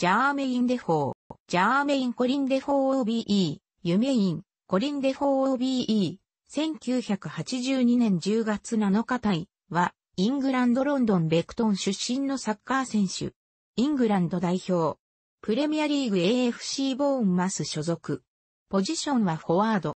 ジャーメイン・デフォー、ジャーメイン・コリン・デフォー OBE、ユメイン、コリン・デフォー OBE、1982年10月7日対は、イングランド・ロンドン・ベクトン出身のサッカー選手。イングランド代表。プレミアリーグ AFC ボーンマス所属。ポジションはフォワード。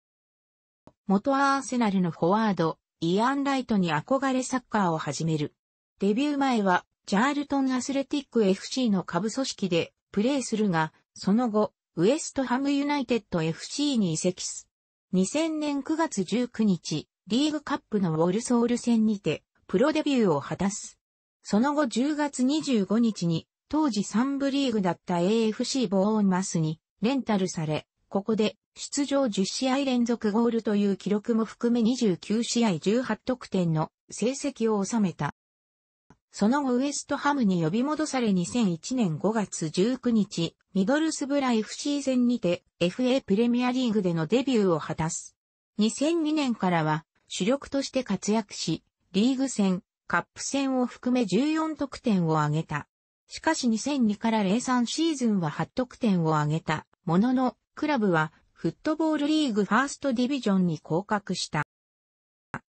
元アーセナルのフォワード、イアン・ライトに憧れサッカーを始める。デビュー前は、ジャールトン・アスレティック FC の下部組織で、プレーするが、その後、ウエストハムユナイテッド FC に移籍す。2000年9月19日、リーグカップのウォルソール戦にて、プロデビューを果たす。その後10月25日に、当時3部リーグだった AFC ボーンマスにレンタルされ、ここで出場10試合連続ゴールという記録も含め29試合18得点の成績を収めた。その後ウエストハムに呼び戻され2001年5月19日、ミドルスブライシーズンにて FA プレミアリーグでのデビューを果たす。2002年からは主力として活躍し、リーグ戦、カップ戦を含め14得点を挙げた。しかし2002から03シーズンは8得点を挙げたものの、クラブはフットボールリーグファーストディビジョンに降格した。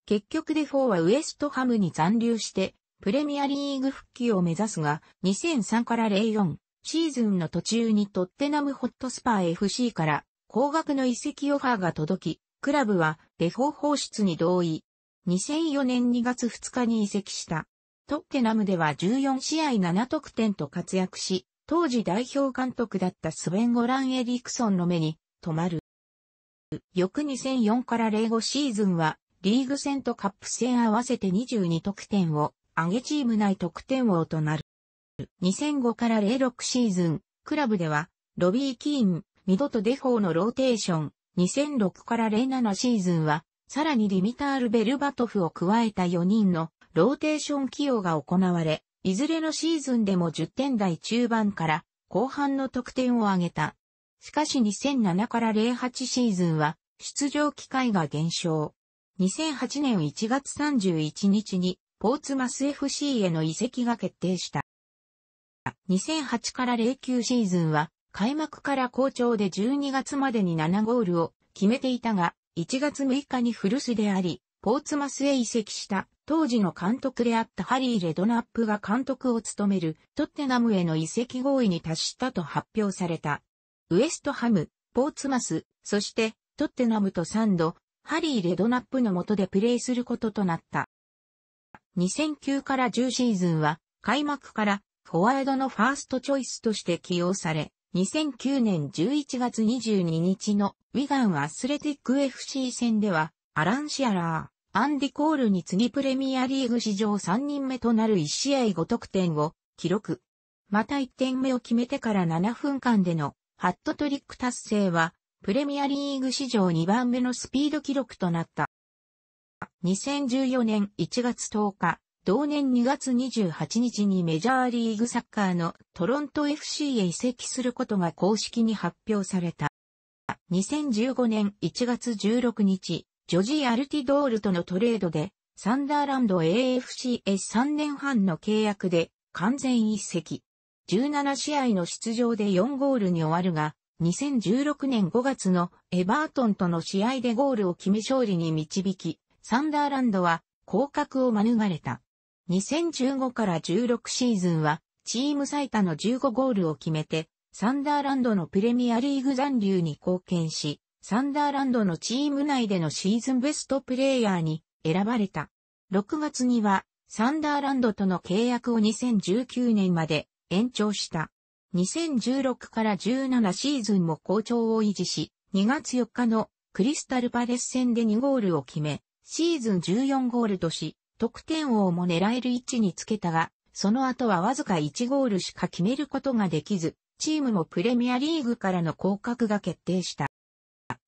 結局デフォーはウエストハムに残留してプレミアリーグ復帰を目指すが、2003から04シーズンの途中にトッテナムホットスパー FC から高額の移籍オファーが届き、クラブはデフォー放出に同意。2004年2月2日に移籍した。トッテナムでは14試合7得点と活躍し、当時代表監督だったスベン・ゴラン・エリクソンの目に止まる。翌2004から05シーズンはリーグ戦とカップ戦合わせて22得点を上げチーム内得点王となる。2005から06シーズン、クラブでは、ロビー・キーン、ミドとデフォーのローテーション、2006から07シーズンは、さらにリミタール・ベルバトフを加えた4人のローテーション起用が行われ、いずれのシーズンでも10点台中盤から後半の得点を挙げた。しかし2007から08シーズンは出場機会が減少。2008年1月31日にポーツマス FC への移籍が決定した。2008から09シーズンは、開幕から好調で12月までに7ゴールを決めていたが、1月6日に古巣であり、ポーツマスへ移籍した当時の監督であったハリー・レドナップが監督を務めるトッテナムへの移籍合意に達したと発表された。ウエストハム、ポーツマス、そしてトッテナムと3度、ハリー・レドナップの下でプレーすることとなった。2009から10シーズンは開幕からフォワードのファーストチョイスとして起用され、2009年11月22日のウィガンアスレティック FC 戦では、アラン・シアラー、アンディ・コールに次プレミアリーグ史上3人目となる1試合5得点を記録。また1点目を決めてから7分間でのハットトリック達成は、プレミアリーグ史上2番目のスピード記録となった。2014年1月10日、同年2月28日にメジャーリーグサッカーのトロント FC へ移籍することが公式に発表された。2015年1月16日、ジョジー・アルティドールとのトレードで、サンダーランド AFC へ3年半の契約で完全移籍。17試合の出場で4ゴールに終わるが、2016年5月のエバートンとの試合でゴールを決め勝利に導き、サンダーランドは降格を免れた。2015から16シーズンは、チーム最多の15ゴールを決めて、サンダーランドのプレミアリーグ残留に貢献し、サンダーランドのチーム内でのシーズンベストプレイヤーに選ばれた。6月には、サンダーランドとの契約を2019年まで延長した。2016から17シーズンも好調を維持し、2月4日のクリスタルパレス戦で2ゴールを決め、シーズン14ゴールとし、得点王も狙える位置につけたが、その後はわずか1ゴールしか決めることができず、チームもプレミアリーグからの降格が決定した。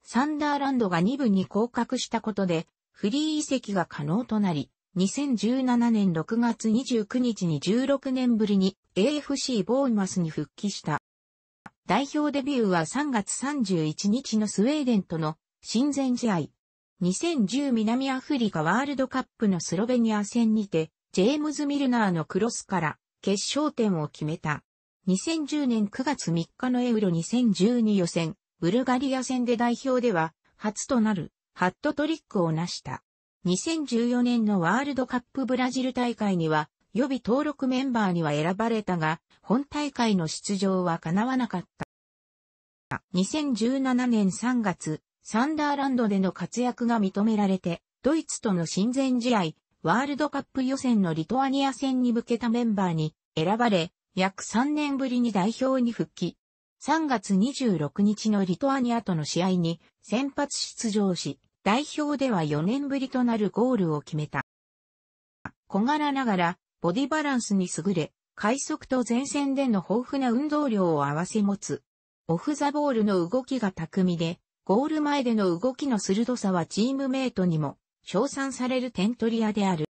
サンダーランドが2部に降格したことで、フリー移籍が可能となり、2017年6月29日に16年ぶりに AFC ボーマスに復帰した。代表デビューは3月31日のスウェーデンとの親善試合。2010南アフリカワールドカップのスロベニア戦にて、ジェームズ・ミルナーのクロスから決勝点を決めた。2010年9月3日のエウロ2012予選、ブルガリア戦で代表では、初となる、ハットトリックを成した。2014年のワールドカップブラジル大会には、予備登録メンバーには選ばれたが、本大会の出場は叶わなかった。2017年3月、サンダーランドでの活躍が認められて、ドイツとの親善試合、ワールドカップ予選のリトアニア戦に向けたメンバーに選ばれ、約3年ぶりに代表に復帰。3月26日のリトアニアとの試合に先発出場し、代表では4年ぶりとなるゴールを決めた。小柄ながら、ボディバランスに優れ、快速と前線での豊富な運動量を合わせ持つ。オフザボールの動きが巧みで、ゴール前での動きの鋭さはチームメイトにも称賛される点取り屋である。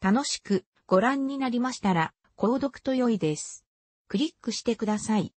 楽しくご覧になりましたら、購読と良いです。クリックしてください。